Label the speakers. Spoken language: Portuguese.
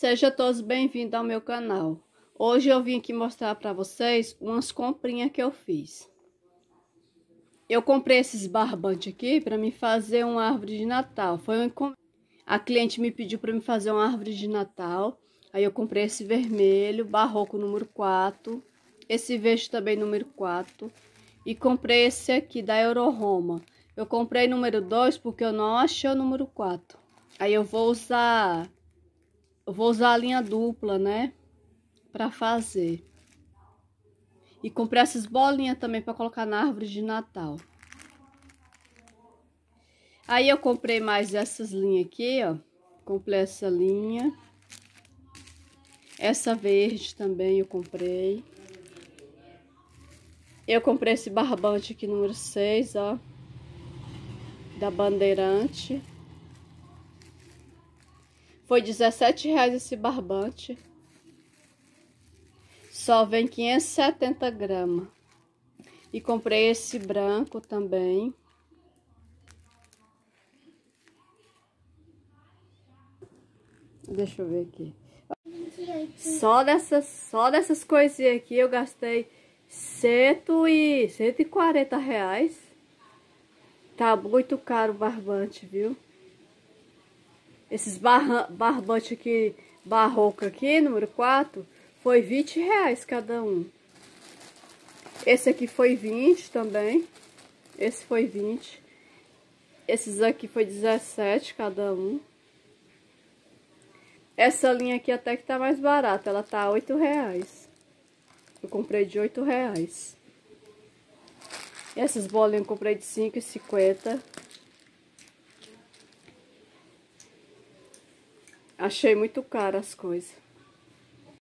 Speaker 1: Seja todos bem-vindos ao meu canal. Hoje eu vim aqui mostrar para vocês umas comprinhas que eu fiz. Eu comprei esses barbantes aqui para me fazer uma árvore de Natal. Foi um A cliente me pediu para me fazer uma árvore de Natal. Aí eu comprei esse vermelho, barroco número 4. Esse verde também número 4. E comprei esse aqui da Euroroma. Eu comprei número 2 porque eu não achei o número 4. Aí eu vou usar eu vou usar a linha dupla, né? Pra fazer. E comprei essas bolinhas também pra colocar na árvore de Natal. Aí eu comprei mais essas linhas aqui, ó. Comprei essa linha. Essa verde também eu comprei. Eu comprei esse barbante aqui número 6, ó. Da Bandeirante. Foi 17 reais esse barbante. Só vem 570 gramas. E comprei esse branco também. Deixa eu ver aqui. Só dessas, só dessas coisinhas aqui eu gastei cento e, 140 reais. Tá muito caro o barbante, viu? Esses barra, barbante aqui, barroca aqui, número 4, foi 20 reais cada um. Esse aqui foi 20 também. Esse foi 20. Esses aqui foi 17 cada um. Essa linha aqui até que tá mais barata, ela tá 8 reais. Eu comprei de 8 reais. Essas bolinhas eu comprei de 5,50. Achei muito caro as coisas.